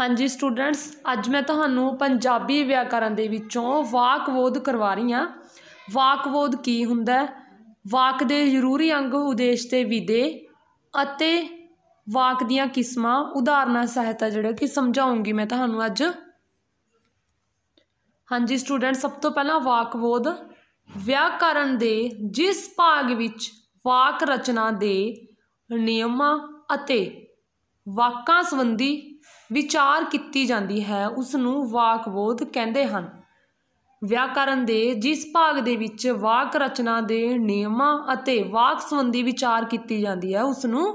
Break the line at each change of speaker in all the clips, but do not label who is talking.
ਹਾਂਜੀ ਸਟੂਡੈਂਟਸ ਅੱਜ ਮੈਂ ਤੁਹਾਨੂੰ ਪੰਜਾਬੀ ਵਿਆਕਰਨ ਦੇ ਵਿੱਚੋਂ ਵਾਕਬੋਧ ਕਰਵਾ ਰਹੀ ਹਾਂ ਵਾਕਬੋਧ ਕੀ ਹੁੰਦਾ ਵਾਕ ਦੇ ਜ਼ਰੂਰੀ ਅੰਗ ਉਦੇਸ਼ ਤੇ ਵਿਦੇ ਅਤੇ ਵਾਕ ਦੀਆਂ ਕਿਸਮਾਂ ਉਦਾਹਰਨਾਂ ਸਹਿਤ ਜਿਹੜਾ ਕਿ ਸਮਝਾਉਂਗੀ ਮੈਂ ਤੁਹਾਨੂੰ ਅੱਜ ਹਾਂਜੀ ਸਟੂਡੈਂਟ ਸਭ ਤੋਂ ਪਹਿਲਾਂ ਵਾਕਬੋਧ ਵਿਆਕਰਨ ਦੇ ਜਿਸ ਭਾਗ ਵਿੱਚ ਵਾਕ ਰਚਨਾ ਦੇ ਨਿਯਮਾਂ ਅਤੇ ਵਾਕਾਂ ਸੰਬੰਧੀ ਵਿਚਾਰ ਕੀਤੀ ਜਾਂਦੀ ਹੈ ਉਸ ਨੂੰ ਵਾਕਬੋਧ ਕਹਿੰਦੇ ਹਨ ਵਿਆਕਰਨ ਦੇ ਜਿਸ ਭਾਗ ਦੇ ਵਿੱਚ ਵਾਕ ਰਚਨਾ ਦੇ ਨਿਯਮਾਂ ਅਤੇ ਵਾਕ ਸੰਬੰਧੀ ਵਿਚਾਰ ਕੀਤੀ ਜਾਂਦੀ ਹੈ ਉਸ ਨੂੰ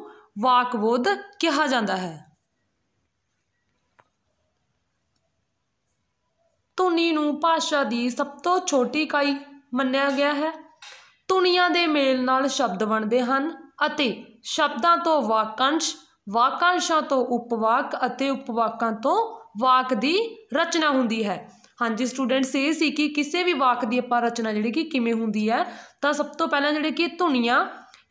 ਵਾਕਬੋਧ ਕਿਹਾ ਜਾਂਦਾ ਹੈ ਧੁਨੀ ਨੂੰ ਭਾਸ਼ਾ ਦੀ ਸਭ ਤੋਂ ਛੋਟੀ ਇਕਾਈ ਮੰਨਿਆ ਗਿਆ ਹੈ ਧੁਨੀਆਂ ਦੇ ਮੇਲ ਨਾਲ ਸ਼ਬਦ ਬਣਦੇ ਹਨ ਅਤੇ ਸ਼ਬਦਾਂ ਤੋਂ ਵਾਕੰਸ਼ ਵਾਕਾਂਸ਼ਾਂ ਤੋਂ ਉਪਵਾਕ ਅਤੇ ਉਪਵਾਕਾਂ ਤੋਂ ਵਾਕ ਦੀ ਰਚਨਾ ਹੁੰਦੀ ਹੈ ਹਾਂਜੀ ਸਟੂਡੈਂਟਸ ਇਹ ਸੀ ਕਿ ਕਿਸੇ ਵੀ ਵਾਕ ਦੀ ਆਪਾਂ ਰਚਨਾ ਜਿਹੜੀ ਕਿ ਕਿਵੇਂ ਹੁੰਦੀ ਹੈ ਤਾਂ ਸਭ ਤੋਂ ਪਹਿਲਾਂ ਜਿਹੜੇ ਕਿ ਧੁਨੀਆਂ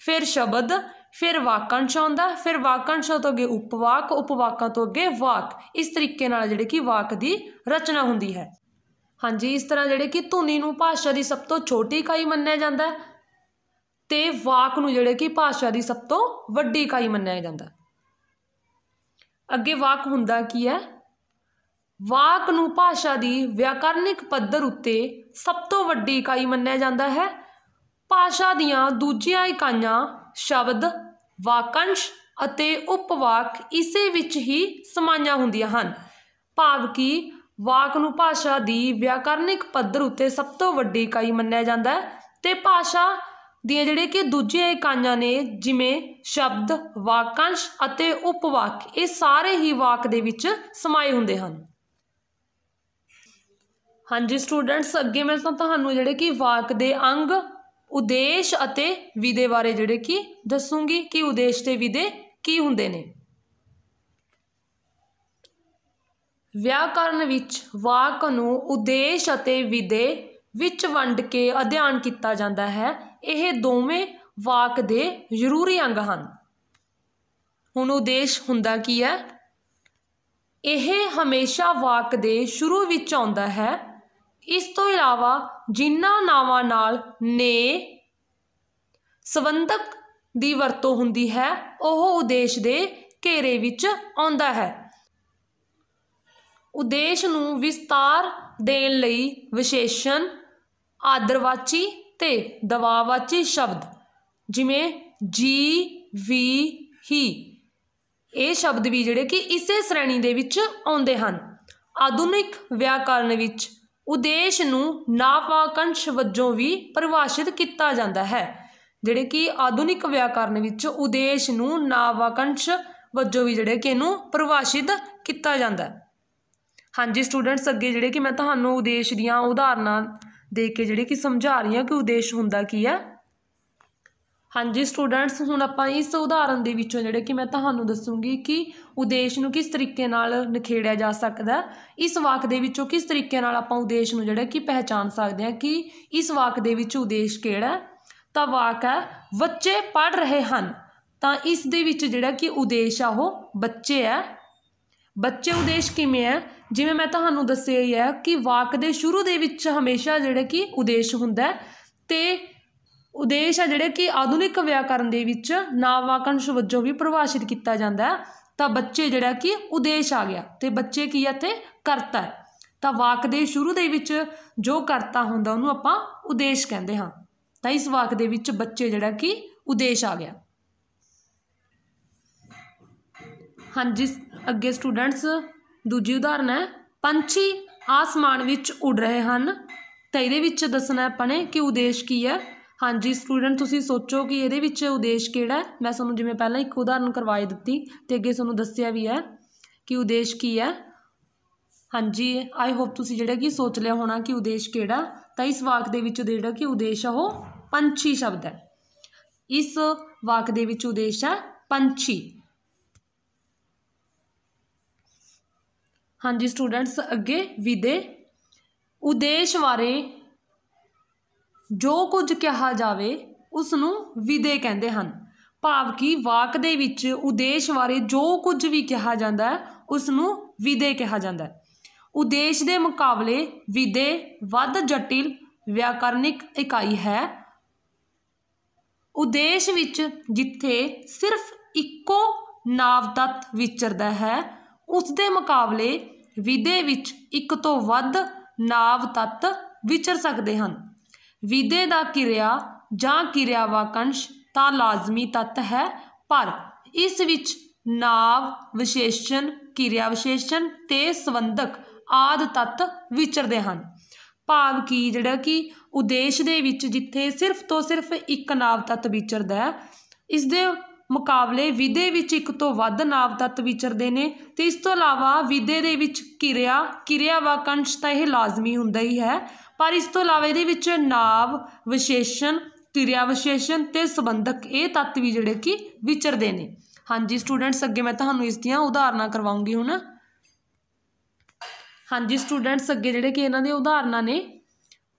ਫਿਰ ਸ਼ਬਦ ਫਿਰ ਵਾਕਾਂਸ਼ ਆਉਂਦਾ ਫਿਰ ਵਾਕੰਸ਼ਾਂ ਤੋਂ ਅੱਗੇ ਉਪਵਾਕ ਉਪਵਾਕਾਂ ਤੋਂ ਅੱਗੇ ਵਾਕ ਇਸ ਤਰੀਕੇ ਨਾਲ ਜਿਹੜੇ ਕਿ ਵਾਕ ਦੀ ਰਚਨਾ ਹੁੰਦੀ ਹੈ ਹਾਂਜੀ ਇਸ ਤਰ੍ਹਾਂ ਜਿਹੜੇ ਕਿ ਧੁਨੀ ਨੂੰ ਭਾਸ਼ਾ ਦੀ ਸਭ ਤੋਂ ਛੋਟੀ ਇਕਾਈ ਮੰਨਿਆ ਜਾਂਦਾ ਤੇ ਵਾਕ ਨੂੰ ਜਿਹੜੇ ਕਿ ਭਾਸ਼ਾ ਦੀ ਸਭ ਤੋਂ ਵੱਡੀ ਇਕਾਈ ਮੰਨਿਆ ਜਾਂਦਾ ਅੱਗੇ ਵਾਕ ਹੁੰਦਾ ਕੀ ਹੈ ਵਾਕ ਨੂੰ ਭਾਸ਼ਾ ਦੀ ਵਿਆਕਰਨਿਕ ਪੱਧਰ ਉੱਤੇ ਸਭ ਤੋਂ ਵੱਡੀ ਇਕਾਈ ਮੰਨਿਆ ਜਾਂਦਾ ਹੈ ਭਾਸ਼ਾ ਦੀਆਂ ਦੂਜੀਆਂ ਇਕਾਈਆਂ ਸ਼ਬਦ ਵਾਕੰਸ਼ ਅਤੇ ਉਪਵਾਕ ਇਸੇ ਵਿੱਚ ਹੀ ਸਮਾਈਆਂ ਹੁੰਦੀਆਂ ਹਨ ਭਾਵ ਕਿ ਵਾਕ ਨੂੰ ਭਾਸ਼ਾ ਦੀ ਵਿਆਕਰਨਿਕ ਪੱਧਰ ਉੱਤੇ ਸਭ ਤੋਂ ਵੱਡੀ ਇਕਾਈ ਮੰਨਿਆ ਜਾਂਦਾ ਹੈ ਤੇ ਭਾਸ਼ਾ ਦੀਆਂ ਜਿਹੜੇ ਕਿ ਦੂਜੇ ਇਕਾਈਆਂ ਨੇ ਜਿਵੇਂ ਸ਼ਬਦ ਵਾਕੰਸ਼ ਅਤੇ ਉਪਵਾਕ ਇਹ ਸਾਰੇ ਹੀ ਵਾਕ ਦੇ ਵਿੱਚ ਸਮਾਏ ਹੁੰਦੇ ਹਨ ਹਾਂਜੀ ਸਟੂਡੈਂਟਸ ਅੱਗੇ ਮੈਂ ਤੁਹਾਨੂੰ ਜਿਹੜੇ ਕਿ ਵਾਕ ਦੇ ਅੰਗ ਉਦੇਸ਼ ਅਤੇ ਵਿਦੇ ਬਾਰੇ ਜਿਹੜੇ ਕਿ ਦੱਸੂਗੀ ਕਿ ਉਦੇਸ਼ ਤੇ ਵਿਦੇ ਕੀ ਹੁੰਦੇ ਨੇ ਵਿਆਕਰਨ ਵਿੱਚ ਵਾਕ ਨੂੰ ਉਦੇਸ਼ ਅਤੇ ਵਿਦੇ ਵਿੱਚ ਵੰਡ ਕੇ ਅਧਿਐਨ ਕੀਤਾ ਜਾਂਦਾ ਹੈ ਇਹ ਦੋਵੇਂ ਵਾਕ ਦੇ ਜ਼ਰੂਰੀ ਅੰਗ ਹਨ ਹੁਣ ਉਦੇਸ਼ ਹੁੰਦਾ ਕੀ ਹੈ ਇਹ ਹਮੇਸ਼ਾ ਵਾਕ ਦੇ ਸ਼ੁਰੂ ਵਿੱਚ ਆਉਂਦਾ ਹੈ ਇਸ ਤੋਂ ਇਲਾਵਾ ਜਿਨ੍ਹਾਂ ਨਾਵਾਂ ਨਾਲ ਨੇ ਸਵੰਦਕ ਦੀ ਵਰਤੋਂ ਹੁੰਦੀ ਹੈ ਉਹ ਉਦੇਸ਼ ਦੇ ਘੇਰੇ ਵਿੱਚ ਆਉਂਦਾ ਹੈ ਉਦੇਸ਼ ਨੂੰ ਵਿਸਤਾਰ ਦੇਣ ਲਈ ਵਿਸ਼ੇਸ਼ਣ ਆਦਰਵਾਚੀ ਤੇ ਦਵਾਵਾਚੀ ਸ਼ਬਦ ਜਿਵੇਂ ਜੀ ਵੀ ਹੀ ਇਹ ਸ਼ਬਦ ਵੀ ਜਿਹੜੇ ਕਿ ਇਸੇ ਸ਼੍ਰੇਣੀ ਦੇ ਵਿੱਚ ਆਉਂਦੇ ਹਨ ਆਧੁਨਿਕ ਵਿਆਕਰਨ ਵਿੱਚ ਉਦੇਸ਼ ਨੂੰ ਨਾਵਾਕੰਸ਼ ਵਜੋਂ ਵੀ ਪਰਿਭਾਸ਼ਿਤ ਕੀਤਾ ਜਾਂਦਾ ਹੈ ਜਿਹੜੇ ਕਿ ਆਧੁਨਿਕ ਵਿਆਕਰਨ ਵਿੱਚ ਉਦੇਸ਼ ਨੂੰ ਨਾਵਾਕੰਸ਼ ਵਜੋਂ ਵੀ ਜਿਹੜੇ ਕਿ ਇਹਨੂੰ ਪਰਿਭਾਸ਼ਿਤ ਕੀਤਾ ਜਾਂਦਾ ਹੈ ਹਾਂਜੀ ਸਟੂਡੈਂਟਸ ਅੱਗੇ ਜਿਹੜੇ ਕਿ ਮੈਂ ਤੁਹਾਨੂੰ ਉਦੇਸ਼ ਦੀਆਂ ਉਦਾਹਰਨਾਂ ਦੇ ਕੇ ਜਿਹੜੇ ਕਿ ਸਮਝਾ ਰਹੀ ਕਿ ਉਦੇਸ਼ ਹੁੰਦਾ ਕੀ ਆ ਹਾਂਜੀ ਸਟੂਡੈਂਟਸ ਹੁਣ ਆਪਾਂ ਇਸ ਉਦਾਹਰਨ ਦੇ ਵਿੱਚੋਂ ਜਿਹੜੇ ਕਿ ਮੈਂ ਤੁਹਾਨੂੰ ਦੱਸੂਗੀ ਕਿ ਉਦੇਸ਼ ਨੂੰ ਕਿਸ ਤਰੀਕੇ ਨਾਲ ਨਿਖੇੜਿਆ ਜਾ ਸਕਦਾ ਇਸ ਵਾਕ ਦੇ ਵਿੱਚੋਂ ਕਿਸ ਤਰੀਕੇ ਨਾਲ ਆਪਾਂ ਉਦੇਸ਼ ਨੂੰ ਜਿਹੜਾ ਕਿ ਪਹਿਚਾਨ ਸਕਦੇ ਹਾਂ ਕਿ ਇਸ ਵਾਕ ਦੇ ਵਿੱਚ ਉਦੇਸ਼ ਕਿਹੜਾ ਤਾਂ ਵਾਕ ਹੈ ਬੱਚੇ ਪੜ ਰਹੇ ਹਨ ਤਾਂ ਇਸ ਦੇ ਵਿੱਚ ਜਿਹੜਾ ਕਿ ਉਦੇਸ਼ ਆ ਉਹ ਬੱਚੇ ਆ ਬੱਚੇ ਉਦੇਸ਼ ਕਿਵੇਂ ਹੈ ਜਿਵੇਂ ਮੈਂ ਤੁਹਾਨੂੰ ਦੱਸਿਆ ਹੀ ਹੈ ਕਿ ਵਾਕ ਦੇ ਸ਼ੁਰੂ ਦੇ ਵਿੱਚ ਹਮੇਸ਼ਾ ਜਿਹੜਾ ਕਿ ਉਦੇਸ਼ ਹੁੰਦਾ ਤੇ ਉਦੇਸ਼ ਹੈ ਜਿਹੜੇ ਕਿ ਆਧੁਨਿਕ ਵਿਆਕਰਨ ਦੇ ਵਿੱਚ ਵਾਕੰਸ਼ ਵਜੋਂ ਵੀ ਪਰਿਭਾਸ਼ਿਤ ਕੀਤਾ ਜਾਂਦਾ ਤਾਂ ਬੱਚੇ ਜਿਹੜਾ ਕਿ ਉਦੇਸ਼ ਆ ਗਿਆ ਤੇ ਬੱਚੇ ਕੀ ਹੈ ਤੇ ਕਰਤਾ ਤਾਂ ਵਾਕ ਦੇ ਸ਼ੁਰੂ ਦੇ ਵਿੱਚ ਜੋ ਕਰਤਾ ਹੁੰਦਾ ਉਹਨੂੰ ਆਪਾਂ ਉਦੇਸ਼ ਕਹਿੰਦੇ ਹਾਂ ਤਾਂ ਇਸ ਵਾਕ ਦੇ ਵਿੱਚ ਬੱਚੇ ਜਿਹੜਾ ਕਿ ਉਦੇਸ਼ ਆ ਗਿਆ ਹਾਂਜੀ ਅੱਗੇ ਸਟੂਡੈਂਟਸ ਦੂਜੀ ਉਦਾਹਰਨ ਹੈ ਪੰਛੀ ਆਸਮਾਨ ਵਿੱਚ ਉੱਡ ਰਹੇ ਹਨ ਤਾਂ ਇਹਦੇ ਵਿੱਚ ਦੱਸਣਾ ਆਪਾਂ ਨੇ ਕਿ ਉਦੇਸ਼ ਕੀ ਹੈ ਹਾਂਜੀ ਸਟੂਡੈਂਟ ਤੁਸੀਂ ਸੋਚੋ ਕਿ ਇਹਦੇ ਵਿੱਚ ਉਦੇਸ਼ ਕਿਹੜਾ ਮੈਂ ਤੁਹਾਨੂੰ ਜਿਵੇਂ ਪਹਿਲਾਂ ਇੱਕ ਉਦਾਹਰਨ ਕਰਵਾਈ ਦਿੱਤੀ ਤੇ ਅੱਗੇ ਤੁਹਾਨੂੰ ਦੱਸਿਆ ਵੀ ਹੈ ਕਿ ਉਦੇਸ਼ ਕੀ ਹੈ ਹਾਂਜੀ ਆਈ ਹੋਪ ਤੁਸੀਂ ਜਿਹੜਾ ਕਿ ਸੋਚ ਲਿਆ ਹੋਣਾ ਕਿ ਉਦੇਸ਼ ਕਿਹੜਾ ਤਾਂ ਇਸ ਵਾਕ ਦੇ ਵਿੱਚ ਜਿਹੜਾ ਕਿ ਉਦੇਸ਼ ਆ ਉਹ ਪੰਛੀ ਸ਼ਬਦ ਹੈ ਇਸ ਵਾਕ ਦੇ ਵਿੱਚ ਉਦੇਸ਼ ਹੈ ਪੰਛੀ ਹਾਂਜੀ ਸਟੂਡੈਂਟਸ ਅੱਗੇ ਵਿਦੇ ਉਦੇਸ਼ ਬਾਰੇ ਜੋ ਕੁਝ ਕਿਹਾ ਜਾਵੇ ਉਸ ਨੂੰ ਵਿਦੇ ਕਹਿੰਦੇ ਹਨ ਭਾਵ ਕਿ ਵਾਕ ਦੇ ਵਿੱਚ ਉਦੇਸ਼ ਬਾਰੇ ਜੋ ਕੁਝ ਵੀ ਕਿਹਾ ਜਾਂਦਾ ਉਸ ਨੂੰ ਵਿਦੇ ਕਿਹਾ ਜਾਂਦਾ ਹੈ ਉਦੇਸ਼ ਦੇ ਮੁਕਾਬਲੇ ਵਿਦੇ ਵੱਧ ਜਟਿਲ ਵਿਆਕਰਨਿਕ ਇਕਾਈ ਹੈ ਉਦੇਸ਼ ਵਿੱਚ ਜਿੱਥੇ ਸਿਰਫ ਇੱਕੋ ਨਾਵ ਤਤ ਵਿਚਰਦਾ ਹੈ ਉਸ ਦੇ ਮੁਕਾਬਲੇ ਵਿਦੇ ਵਿੱਚ ਇੱਕ ਤੋਂ ਵੱਧ ਨਾਵ ਤੱਤ ਵਿਚਰ ਸਕਦੇ ਹਨ ਵਿਦੇ ਦਾ ਕਿਰਿਆ ਜਾਂ ਕਿਰਿਆਵਾਕੰਸ਼ ਤਾਂ ਲਾਜ਼ਮੀ ਤੱਤ ਹੈ ਪਰ ਇਸ ਵਿੱਚ ਨਾਵ ਵਿਸ਼ੇਸ਼ਣ ਕਿਰਿਆ ਵਿਸ਼ੇਸ਼ਣ ਤੇ ਸੰਬੰਧਕ ਆਦ ਤੱਤ ਵਿਚਰਦੇ ਹਨ ਭਾਵ ਕੀ ਜਿਹੜਾ ਕਿ ਉਦੇਸ਼ ਦੇ ਵਿੱਚ ਜਿੱਥੇ ਸਿਰਫ ਤੋਂ ਸਿਰਫ ਇੱਕ ਨਾਵ ਤੱਤ ਵਿਚਰਦਾ ਹੈ ਇਸ ਦੇ ਮੁਕਾਬਲੇ ਵਿਦੇ ਵਿੱਚ ਇੱਕ ਤੋਂ ਵੱਧ ਨਾਵ ਤੱਤ ਵਿਚਰਦੇ ਨੇ ਤੇ ਇਸ ਤੋਂ ਇਲਾਵਾ ਵਿਦੇ ਦੇ ਵਿੱਚ ਕਿਰਿਆ ਕਿਰਿਆ ਵਾਕੰਸ਼ ਤਾਂ ਇਹ ਲਾਜ਼ਮੀ ਹੁੰਦਾ ਹੀ ਹੈ ਪਰ ਇਸ ਤੋਂ ਇਲਾਵਾ ਇਹਦੇ ਵਿੱਚ ਨਾਵ ਵਿਸ਼ੇਸ਼ਣ ਕਿਰਿਆ ਵਿਸ਼ੇਸ਼ਣ ਤੇ ਸੰਬੰਧਕ ਇਹ ਤੱਤ ਵੀ ਜਿਹੜੇ ਕਿ ਵਿਚਰਦੇ ਨੇ ਹਾਂਜੀ ਸਟੂਡੈਂਟਸ ਅੱਗੇ ਮੈਂ ਤੁਹਾਨੂੰ ਇਸ ਦੀਆਂ ਉਦਾਹਰਨਾਂ ਕਰਵਾਉਂਗੀ ਹੁਣ ਹਾਂਜੀ ਸਟੂਡੈਂਟਸ ਅੱਗੇ ਜਿਹੜੇ ਕਿ ਇਹਨਾਂ ਦੇ ਉਦਾਹਰਨਾਂ ਨੇ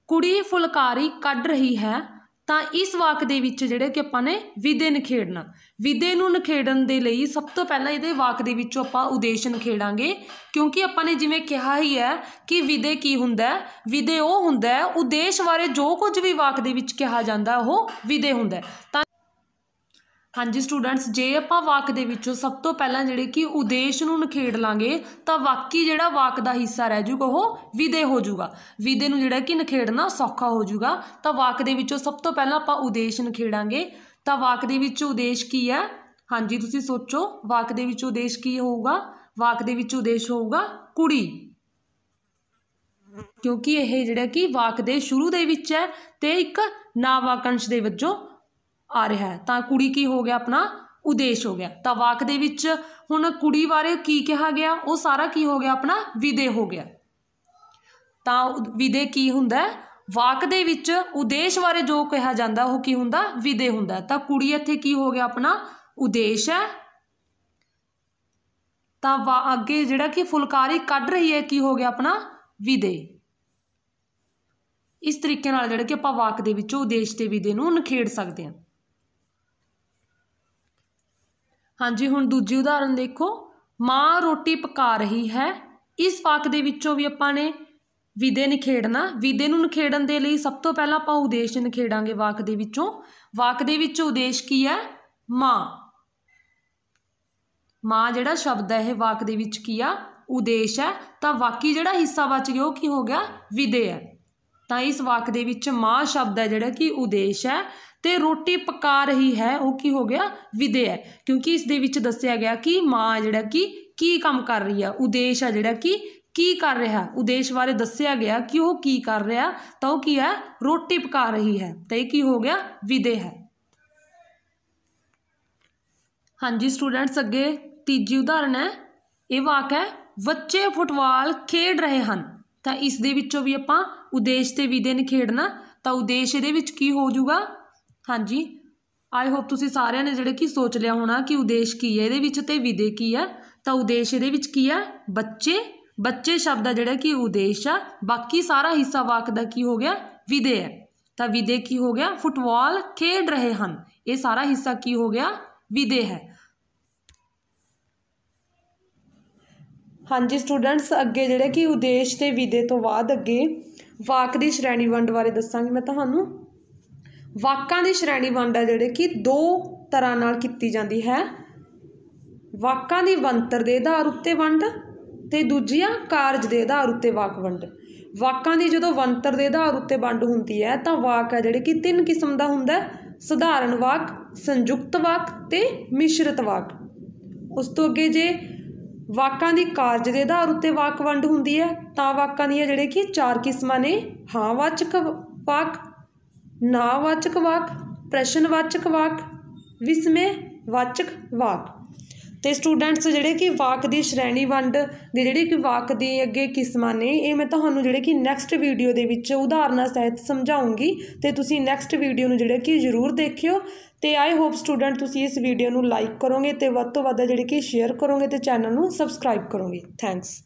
ਕੁੜੀ ਫੁਲਕਾਰੀ ਕੱਢ ਰਹੀ ਹੈ ਤਾਂ ਇਸ ਵਾਕ ਦੇ ਵਿੱਚ ਜਿਹੜੇ ਕਿ ਆਪਾਂ ਨੇ ਵਿਦੇ ਨਖੇੜਨਾ ਵਿਦੇ ਨੂੰ ਨਖੇੜਨ ਦੇ ਲਈ ਸਭ ਤੋਂ ਪਹਿਲਾਂ ਇਹਦੇ ਵਾਕ ਦੇ ਵਿੱਚੋਂ ਆਪਾਂ ਉਦੇਸ਼ ਨਖੇੜਾਂਗੇ ਕਿਉਂਕਿ ਆਪਾਂ ਨੇ ਜਿਵੇਂ ਕਿਹਾ ਹੀ ਹੈ ਕਿ ਵਿਦੇ ਕੀ ਹੁੰਦਾ ਹੈ ਵਿਦੇ ਉਹ ਹੁੰਦਾ ਹੈ ਉਦੇਸ਼ ਬਾਰੇ ਜੋ ਕੁਝ ਵੀ ਵਾਕ ਦੇ ਵਿੱਚ ਕਿਹਾ ਜਾਂਦਾ ਉਹ ਵਿਦੇ ਹੁੰਦਾ ਤਾਂ ਹਾਂਜੀ ਸਟੂਡੈਂਟਸ ਜੇ ਆਪਾਂ ਵਾਕ ਦੇ ਵਿੱਚੋਂ ਸਭ ਤੋਂ ਪਹਿਲਾਂ ਜਿਹੜੇ ਕਿ ਉਦੇਸ਼ ਨੂੰ ਨਖੇੜ ਲਾਂਗੇ ਤਾਂ ਵਾਕੀ ਜਿਹੜਾ ਵਾਕ ਦਾ ਹਿੱਸਾ ਰਹਿ ਜੂਗਾ ਉਹ ਵਿਦੇ ਹੋ ਜੂਗਾ ਵਿਦੇ ਨੂੰ ਜਿਹੜਾ ਕਿ ਨਖੇੜਨਾ ਸੌਖਾ ਹੋ ਜੂਗਾ ਤਾਂ ਵਾਕ ਦੇ ਵਿੱਚੋਂ ਸਭ ਤੋਂ ਪਹਿਲਾਂ ਆਪਾਂ ਉਦੇਸ਼ ਨਖੇੜਾਂਗੇ ਤਾਂ ਵਾਕ ਦੇ ਵਿੱਚ ਉਦੇਸ਼ ਕੀ ਹੈ ਹਾਂਜੀ ਤੁਸੀਂ ਸੋਚੋ ਵਾਕ ਦੇ ਵਿੱਚ ਉਦੇਸ਼ ਕੀ ਹੋਊਗਾ ਵਾਕ ਦੇ ਵਿੱਚ ਉਦੇਸ਼ ਹੋਊਗਾ ਕੁੜੀ ਕਿਉਂਕਿ ਇਹ ਜਿਹੜਾ ਕਿ ਵਾਕ ਦੇ ਸ਼ੁਰੂ ਦੇ ਵਿੱਚ ਹੈ ਤੇ ਇੱਕ ਨਾਵਾਕੰਸ਼ ਦੇ ਵਜੋਂ ਆ ਰਿਹਾ ਤਾਂ ਕੁੜੀ ਕੀ ਹੋ ਗਿਆ ਆਪਣਾ ਉਦੇਸ਼ ਹੋ ਗਿਆ ਤਾਂ ਵਾਕ ਦੇ ਵਿੱਚ ਹੁਣ ਕੁੜੀ ਬਾਰੇ ਕੀ ਕਿਹਾ ਗਿਆ ਉਹ ਸਾਰਾ ਕੀ ਹੋ ਗਿਆ ਆਪਣਾ ਵਿਦੇ ਹੋ ਗਿਆ ਤਾਂ ਵਿਦੇ ਕੀ ਹੁੰਦਾ ਵਾਕ ਦੇ ਵਿੱਚ ਉਦੇਸ਼ ਬਾਰੇ ਜੋ ਕਿਹਾ ਜਾਂਦਾ ਉਹ ਕੀ ਹੁੰਦਾ ਵਿਦੇ ਹੁੰਦਾ ਤਾਂ ਕੁੜੀ ਇੱਥੇ ਕੀ ਹੋ ਗਿਆ ਆਪਣਾ ਉਦੇਸ਼ ਹੈ ਤਾਂ ਵਾ ਅੱਗੇ ਜਿਹੜਾ ਕਿ ਫੁਲਕਾਰੀ ਕੱਢ ਰਹੀ ਹੈ ਕੀ ਹੋ ਗਿਆ ਆਪਣਾ ਵਿਦੇ ਇਸ ਤਰੀਕੇ ਨਾਲ ਜਿਹੜਾ ਕਿ ਆਪਾਂ ਵਾਕ ਦੇ ਵਿੱਚ ਉਦੇਸ਼ ਤੇ ਵਿਦੇ ਨੂੰ ਨਖੇੜ ਸਕਦੇ ਹਾਂ ਹਾਂਜੀ ਹੁਣ ਦੂਜੀ ਉਦਾਹਰਨ ਦੇਖੋ ਮਾਂ ਰੋਟੀ ਪਕਾ ਰਹੀ ਹੈ ਇਸ ਵਾਕ ਦੇ ਵਿੱਚੋਂ ਵੀ ਆਪਾਂ ਨੇ ਵਿਦੇ ਨਿਖੇੜਨਾ ਵਿਦੇ ਨੂੰ ਨਿਖੇੜਨ ਦੇ ਲਈ ਸਭ ਤੋਂ ਪਹਿਲਾਂ ਆਪਾਂ ਉਦੇਸ਼ ਨਿਖੇੜਾਂਗੇ ਵਾਕ ਦੇ ਵਿੱਚੋਂ ਵਾਕ ਦੇ ਵਿੱਚ ਉਦੇਸ਼ ਕੀ ਹੈ ਮਾਂ ਮਾਂ ਜਿਹੜਾ ਸ਼ਬਦ ਹੈ ਇਹ ਵਾਕ ਦੇ ਵਿੱਚ ਕੀ ਆ ਉਦੇਸ਼ ਹੈ ਤਾਂ ਬਾਕੀ ਜਿਹੜਾ ਹਿੱਸਾ ਬਚ ਗਿਆ ਉਹ ਕੀ ਹੋ ਗਿਆ ਵਿਦੇ ਹੈ ਤਾਂ ਇਸ ਵਾਕ ਦੇ ਵਿੱਚ ਮਾਂ ਸ਼ਬਦ ਹੈ ਜਿਹੜਾ ਕਿ ਉਦੇਸ਼ ਹੈ ਤੇ ਰੋਟੀ ਪਕਾ ਰਹੀ ਹੈ ਉਹ ਕੀ ਹੋ ਗਿਆ ਵਿਦੇ ਹੈ ਕਿਉਂਕਿ ਇਸ ਦੇ ਵਿੱਚ ਦੱਸਿਆ ਗਿਆ ਕਿ ਮਾਂ ਜਿਹੜਾ ਕਿ ਕੀ ਕੰਮ ਕਰ ਰਹੀ ਹੈ ਉਦੇਸ਼ ਹੈ ਜਿਹੜਾ ਕਿ ਕੀ ਕਰ ਰਿਹਾ ਉਦੇਸ਼ ਬਾਰੇ ਦੱਸਿਆ ਗਿਆ ਕਿ ਉਹ ਕੀ ਕਰ ਰਿਹਾ ਤਾਂ ਉਹ ਕੀ ਹੈ ਰੋਟੀ ਪਕਾ ਰਹੀ ਹੈ ਤਾਂ ਇਹ ਕੀ ਹੋ ਗਿਆ ਵਿਦੇ ਹੈ ਹਾਂਜੀ ਸਟੂਡੈਂਟਸ ਅੱਗੇ ਤੀਜੀ ਉਦਾਹਰਨ ਹੈ ਇਹ ਵਾਕ ਹੈ ਬੱਚੇ ਫੁੱਟਬਾਲ ਖੇਡ ਰਹੇ ਹਨ ਤਾਂ ਇਸ ਦੇ ਵਿੱਚੋਂ ਵੀ ਆਪਾਂ ਉਦੇਸ਼ ਤੇ ਵਿਦੇ ਖੇਡਣਾ ਤਾਂ ਉਦੇਸ਼ ਇਹਦੇ ਵਿੱਚ ਕੀ ਹੋ ਜਾਊਗਾ ਹਾਂਜੀ ਆਈ ਹੋਪ ਤੁਸੀਂ ਸਾਰਿਆਂ ਨੇ ਜਿਹੜੇ ਕੀ ਸੋਚ ਲਿਆ ਹੋਣਾ ਕਿ ਉਦੇਸ਼ ਕੀ ਹੈ ਇਹਦੇ ਵਿੱਚ ਤੇ ਵਿਦੇ ਕੀ ਹੈ ਤਾਂ ਉਦੇਸ਼ ਇਹਦੇ ਵਿੱਚ ਕੀ ਹੈ ਬੱਚੇ ਬੱਚੇ ਸ਼ਬਦ ਦਾ ਜਿਹੜਾ ਕਿ ਉਦੇਸ਼ ਆ ਬਾਕੀ ਸਾਰਾ ਹਿੱਸਾ ਵਾਕ ਦਾ ਕੀ ਹੋ ਗਿਆ ਵਿਦੇ ਹੈ ਤਾਂ ਵਿਦੇ ਕੀ ਹੋ ਗਿਆ ਫੁੱਟਬਾਲ ਖੇਡ ਰਹੇ ਹਨ ਇਹ ਸਾਰਾ ਹਿੱਸਾ ਕੀ ਹੋ ਗਿਆ ਵਿਦੇ ਹੈ ਹਾਂਜੀ ਸਟੂਡੈਂਟਸ ਅੱਗੇ ਜਿਹੜੇ ਕਿ ਉਦੇਸ਼ ਤੇ ਵਿਦੇ ਤੋਂ ਬਾਅਦ ਅੱਗੇ ਵਾਕ ਦੀ ਸ਼੍ਰੇਣੀ ਵੰਡ ਬਾਰੇ ਦੱਸਾਂਗੀ ਮੈਂ ਤੁਹਾਨੂੰ ਵਾਕਾਂ ਦੀ ਸ਼੍ਰੇਣੀ ਵੰਡ ਹੈ ਜਿਹੜੇ ਕਿ ਦੋ ਤਰ੍ਹਾਂ ਨਾਲ ਕੀਤੀ ਜਾਂਦੀ ਹੈ ਵਾਕਾਂ ਦੀ ਵੰਤਰ ਦੇ ਆਧਾਰ ਉੱਤੇ ਵੰਡ ਤੇ ਦੂਜੀਆਂ ਕਾਰਜ ਦੇ ਆਧਾਰ ਉੱਤੇ ਵਾਕ ਵੰਡ ਵਾਕਾਂ ਦੀ ਜਦੋਂ ਵੰਤਰ ਦੇ ਆਧਾਰ ਉੱਤੇ ਵੰਡ ਹੁੰਦੀ ਹੈ ਤਾਂ ਵਾਕ ਹੈ ਜਿਹੜੇ ਕਿ ਤਿੰਨ ਕਿਸਮ ਦਾ ਹੁੰਦਾ ਹੈ ਸਧਾਰਨ ਵਾਕ ਸੰਯੁਕਤ ਵਾਕ ਤੇ ਮਿਸ਼ਰਤ ਵਾਕ ਉਸ ਤੋਂ ਅੱਗੇ ਜੇ ਵਾਕਾਂ ਦੀ ਕਾਰਜ ਦੇ ਆਧਾਰ ਉੱਤੇ ਵਾਕ ਵੰਡ ਹੁੰਦੀ ਹੈ ਤਾਂ ਵਾਕਾਂ ਦੀਆਂ ਜਿਹੜੇ ਕਿ ਚਾਰ ਕਿਸਮਾਂ ਨੇ ਹਾਂ ਵਾਚਕ ਵਾਕ ਨਾ ਵਾਚਕ ਵਾਕ ਪ੍ਰਸ਼ਨ ਵਾਚਕ ਵਾਕ ਵਿਸਮੇ ਵਾਚਕ ਵਾਕ ਤੇ ਸਟੂਡੈਂਟਸ ਜਿਹੜੇ ਕਿ ਵਾਕ ਦੀ ਸ਼੍ਰੇਣੀ ਵੰਡ ਦੇ ਜਿਹੜੇ ਕਿ ਵਾਕ ਦੀ ਅੱਗੇ ਕਿਸਮਾਂ ਨੇ ਇਹ ਮੈਂ ਤੁਹਾਨੂੰ ਜਿਹੜੇ ਕਿ ਨੈਕਸਟ ਵੀਡੀਓ ਦੇ ਵਿੱਚ ਉਦਾਹਰਨਾਂ ਸਹਿਤ ਸਮਝਾਉਂਗੀ ਤੇ ਤੁਸੀਂ ਨੈਕਸਟ ਵੀਡੀਓ ਨੂੰ ਜਿਹੜੇ ਕਿ ਜ਼ਰੂਰ ਦੇਖਿਓ ਤੇ ਆਈ ਹੋਪ ਸਟੂਡੈਂਟ ਤੁਸੀਂ ਇਸ ਵੀਡੀਓ ਨੂੰ ਲਾਈਕ ਕਰੋਗੇ ਤੇ ਵੱਧ ਤੋਂ ਵੱਧ ਜਿਹੜੇ ਕਿ ਸ਼ੇਅਰ ਕਰੋਗੇ ਤੇ ਚੈਨਲ ਨੂੰ ਸਬਸਕ੍ਰਾਈਬ ਕਰੋਗੇ ਥੈਂਕਸ